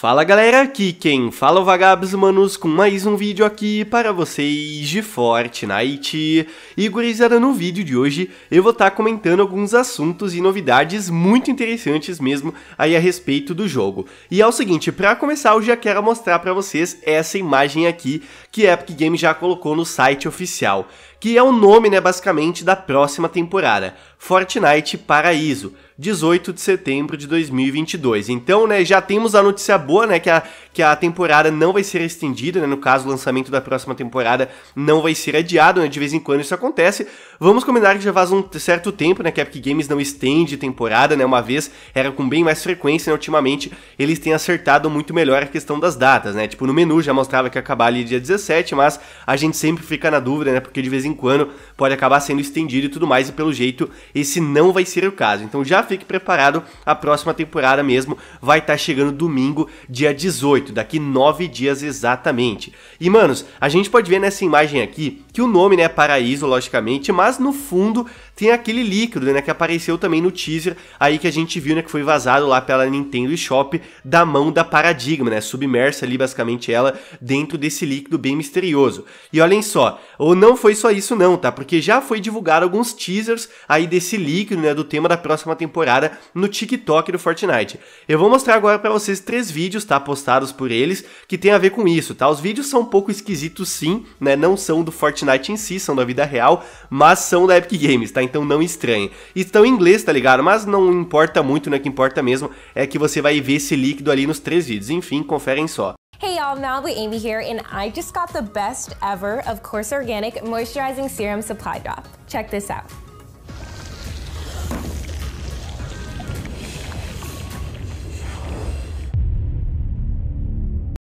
Fala galera, aqui quem fala é o Vagabos Manos com mais um vídeo aqui para vocês de Fortnite. E gurizada, no vídeo de hoje eu vou estar tá comentando alguns assuntos e novidades muito interessantes mesmo aí a respeito do jogo. E é o seguinte, para começar eu já quero mostrar para vocês essa imagem aqui que a Epic Games já colocou no site oficial que é o nome, né, basicamente, da próxima temporada, Fortnite Paraíso, 18 de setembro de 2022. Então, né, já temos a notícia boa, né, que a, que a temporada não vai ser estendida, né, no caso, o lançamento da próxima temporada não vai ser adiado, né, de vez em quando isso acontece. Vamos combinar que já faz um certo tempo, né, que a Epic Games não estende temporada, né, uma vez era com bem mais frequência, né, ultimamente eles têm acertado muito melhor a questão das datas, né, tipo, no menu já mostrava que ia acabar ali dia 17, mas a gente sempre fica na dúvida, né, porque de vez em em quando pode acabar sendo estendido e tudo mais, e pelo jeito esse não vai ser o caso. Então já fique preparado, a próxima temporada mesmo vai estar tá chegando domingo, dia 18, daqui nove dias exatamente. E manos, a gente pode ver nessa imagem aqui que o nome né, é Paraíso, logicamente, mas no fundo tem aquele líquido, né, que apareceu também no teaser aí que a gente viu, né, que foi vazado lá pela Nintendo Shop da mão da Paradigma, né, submersa ali basicamente ela dentro desse líquido bem misterioso. E olhem só, ou não foi só isso não, tá? Porque já foi divulgado alguns teasers aí desse líquido, né, do tema da próxima temporada no TikTok do Fortnite. Eu vou mostrar agora para vocês três vídeos, tá, postados por eles que tem a ver com isso, tá? Os vídeos são um pouco esquisitos sim, né? Não são do Fortnite em si, são da vida real, mas são da Epic Games, tá? Então não estranhe. Estão em inglês, tá ligado? Mas não importa muito, né? O que importa mesmo é que você vai ver esse líquido ali nos três vídeos. Enfim, conferem só. Hey y'all, Malibu Amy here, and I just got the best ever of Course Organic Moisturizing Serum Supply Drop. Check this out.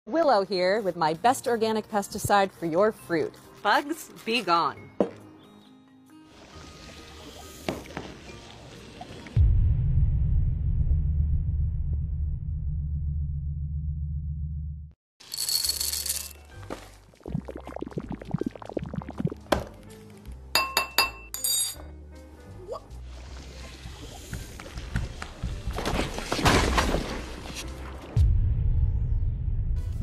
Willow here with my best organic pesticide for your fruit. Bugs be gone.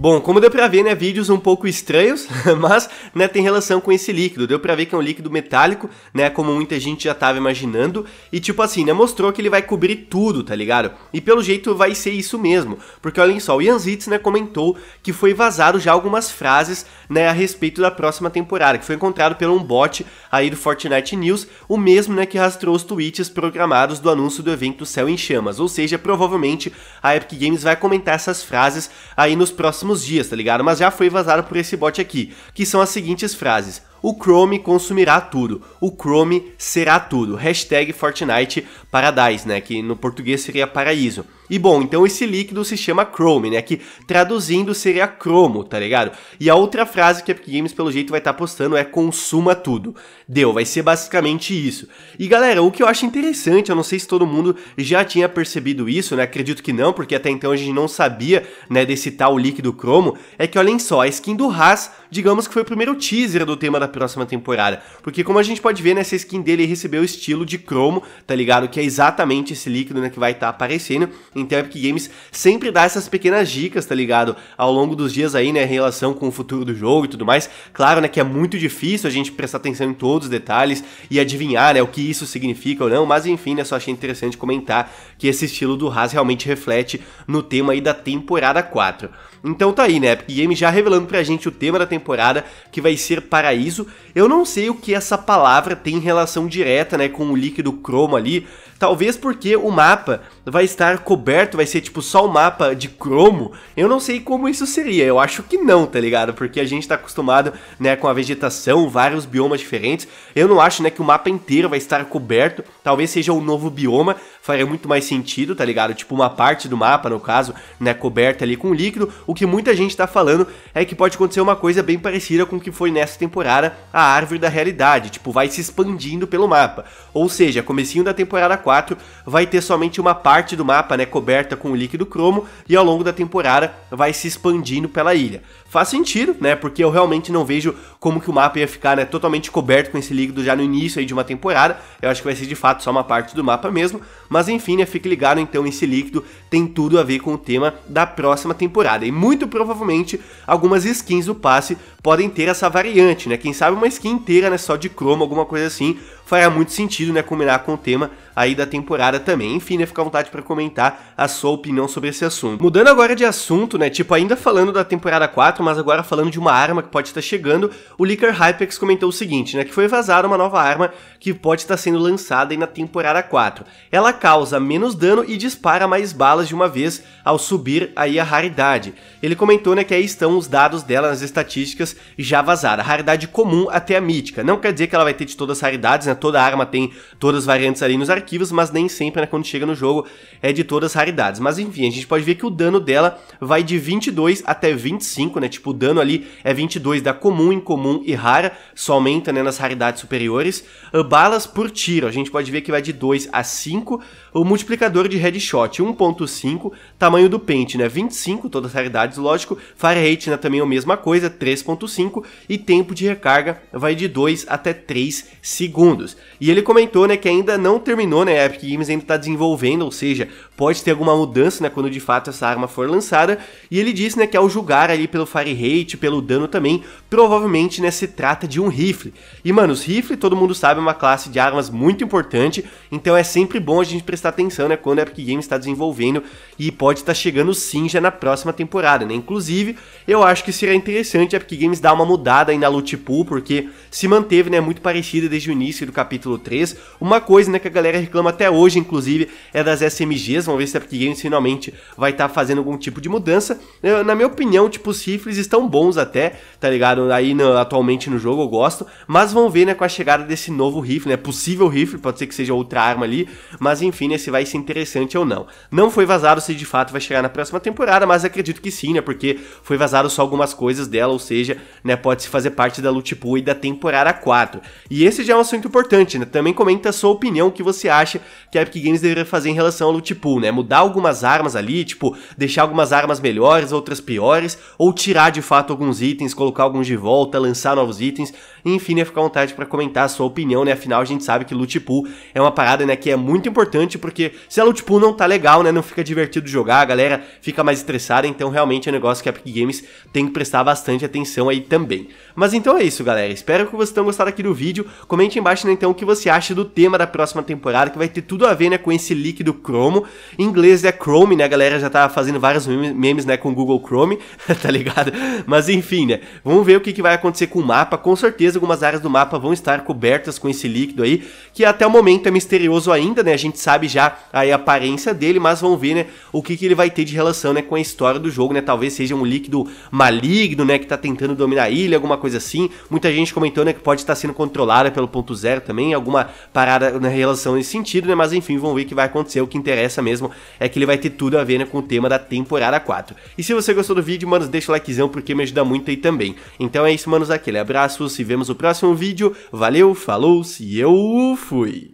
Bom, como deu pra ver, né, vídeos um pouco estranhos, mas, né, tem relação com esse líquido. Deu pra ver que é um líquido metálico, né, como muita gente já tava imaginando, e tipo assim, né, mostrou que ele vai cobrir tudo, tá ligado? E pelo jeito vai ser isso mesmo, porque olhem só, o Ian Zitz, né, comentou que foi vazado já algumas frases, né, a respeito da próxima temporada, que foi encontrado pelo um bot aí do Fortnite News, o mesmo, né, que rastrou os tweets programados do anúncio do evento Céu em Chamas, ou seja, provavelmente a Epic Games vai comentar essas frases aí nos próximos próximos dias, tá ligado? Mas já foi vazado por esse bot aqui, que são as seguintes frases. O Chrome consumirá tudo. O Chrome será tudo. Hashtag Fortnite Paradise, né? Que no português seria paraíso. E bom, então esse líquido se chama Chrome, né? Que traduzindo seria cromo, tá ligado? E a outra frase que a Epic Games pelo jeito vai estar tá postando é consuma tudo. Deu, vai ser basicamente isso. E galera, o que eu acho interessante, eu não sei se todo mundo já tinha percebido isso, né? Acredito que não, porque até então a gente não sabia, né, desse tal líquido cromo, é que olhem só, a skin do Haas digamos que foi o primeiro teaser do tema da próxima temporada. Porque como a gente pode ver nessa né, skin dele, recebeu o estilo de cromo, tá ligado? Que é exatamente esse líquido, né, que vai estar tá aparecendo. Então Epic Games sempre dá essas pequenas dicas, tá ligado? Ao longo dos dias aí, né, em relação com o futuro do jogo e tudo mais. Claro, né, que é muito difícil a gente prestar atenção em todos os detalhes e adivinhar, né, o que isso significa ou não, mas enfim, né, só achei interessante comentar que esse estilo do Haas realmente reflete no tema aí da temporada 4. Então tá aí, né, Epic Games já revelando pra gente o tema da temporada temporada, que vai ser paraíso. Eu não sei o que essa palavra tem relação direta, né, com o líquido cromo ali, talvez porque o mapa vai estar coberto, vai ser tipo só o um mapa de cromo. Eu não sei como isso seria, eu acho que não, tá ligado? Porque a gente tá acostumado, né, com a vegetação, vários biomas diferentes. Eu não acho, né, que o mapa inteiro vai estar coberto. Talvez seja um novo bioma, faria muito mais sentido, tá ligado? Tipo uma parte do mapa, no caso, né, coberta ali com líquido. O que muita gente tá falando é que pode acontecer uma coisa bem parecida com o que foi nessa temporada, a árvore da realidade, tipo, vai se expandindo pelo mapa. Ou seja, comecinho da temporada 4 vai ter somente uma parte parte do mapa né, coberta com o líquido cromo e ao longo da temporada vai se expandindo pela ilha. Faz sentido, né? Porque eu realmente não vejo como que o mapa ia ficar né, totalmente coberto com esse líquido já no início aí de uma temporada. Eu acho que vai ser de fato só uma parte do mapa mesmo. Mas enfim, né? Fique ligado então, esse líquido tem tudo a ver com o tema da próxima temporada. E muito provavelmente algumas skins do passe podem ter essa variante, né? Quem sabe uma skin inteira, né? Só de cromo, alguma coisa assim, fará muito sentido, né? Combinar com o tema aí da temporada também. Enfim, né, fica à vontade para comentar a sua opinião sobre esse assunto. Mudando agora de assunto, né, tipo, ainda falando da temporada 4, mas agora falando de uma arma que pode estar tá chegando, o Licker Hypex comentou o seguinte, né, que foi vazada uma nova arma que pode estar tá sendo lançada aí na temporada 4. Ela causa menos dano e dispara mais balas de uma vez ao subir aí a raridade. Ele comentou, né, que aí estão os dados dela nas estatísticas já vazada, raridade comum até a mítica. Não quer dizer que ela vai ter de todas as raridades, né, toda arma tem todas as variantes ali nos arquivos, arquivos, mas nem sempre né, quando chega no jogo é de todas as raridades. Mas enfim, a gente pode ver que o dano dela vai de 22 até 25, né? Tipo, o dano ali é 22 da comum, incomum e rara, só aumenta né, nas raridades superiores. Ah, balas por tiro, a gente pode ver que vai de 2 a 5. O multiplicador de headshot 1.5, tamanho do pente, né? 25, todas as raridades, lógico. Fire rate né, também é a mesma coisa, 3.5. E tempo de recarga vai de 2 até 3 segundos. E ele comentou né, que ainda não terminou mencionou, né, a Epic Games ainda está desenvolvendo, ou seja, pode ter alguma mudança, né, quando de fato essa arma for lançada. E ele disse, né, que ao julgar ali pelo fire rate, pelo dano também, provavelmente, né, se trata de um rifle. E, mano, os rifles, todo mundo sabe, é uma classe de armas muito importante, então é sempre bom a gente prestar atenção, né, quando a Epic Games está desenvolvendo e pode estar tá chegando sim já na próxima temporada, né. Inclusive, eu acho que seria interessante a Epic Games dar uma mudada aí na loot pool, porque se manteve, né, muito parecida desde o início do capítulo 3. Uma coisa, né, que a galera reclama até hoje, inclusive, é das SMGs. Vamos ver se a Epic Games finalmente vai estar tá fazendo algum tipo de mudança. Eu, é, na minha opinião, tipo, os rifles estão bons até, tá ligado? Aí no, atualmente no jogo eu gosto, mas vamos ver, né, com a chegada desse novo rifle, né? Possível rifle, pode ser que seja outra arma ali, mas enfim, né, se vai ser interessante ou não. Não foi vazado se de fato vai chegar na próxima temporada, mas acredito que sim, né? Porque foi vazado só algumas coisas dela, ou seja, né, pode se fazer parte da loot pool e da temporada 4. E esse já é um assunto importante, né? Também comenta a sua opinião, o que você acha que a Epic Games deveria fazer em relação ao loot pool, né? Mudar algumas armas ali, tipo, deixar algumas armas melhores, outras piores, ou tirar de fato alguns itens, colocar alguns de volta, lançar novos itens, enfim, ia ficar à vontade para comentar a sua opinião, né? Afinal, a gente sabe que loot pool é uma parada, né, que é muito importante, porque se a loot pool não tá legal, né, não fica divertido jogar, a galera fica mais estressada, então realmente é um negócio que a Epic Games tem que prestar bastante atenção aí também. Mas então é isso, galera. Espero que vocês tenham gostado aqui do vídeo. Comente embaixo, né, então, o que você acha do tema da próxima temporada que vai ter tudo a ver, né, com esse líquido cromo Em inglês é Chrome, né, a galera já tá fazendo vários memes, né, com o Google Chrome, tá ligado? Mas enfim, né, vamos ver o que, que vai acontecer com o mapa. Com certeza algumas áreas do mapa vão estar cobertas com esse líquido aí, que até o momento é misterioso ainda, né, a gente sabe já aí a aparência dele, mas vamos ver, né, o que, que ele vai ter de relação, né, com a história do jogo, né, talvez seja um líquido maligno, né, que tá tentando dominar a ilha, alguma coisa assim. Muita gente comentou, né, que pode estar sendo controlada pelo ponto zero também, alguma parada na né, relação sentido, né? Mas enfim, vamos ver o que vai acontecer. O que interessa mesmo é que ele vai ter tudo a ver né, com o tema da temporada 4. E se você gostou do vídeo, manos, deixa o likezão porque me ajuda muito aí também. Então é isso, manos, aquele abraço, se vemos no próximo vídeo. Valeu, falou, se eu fui!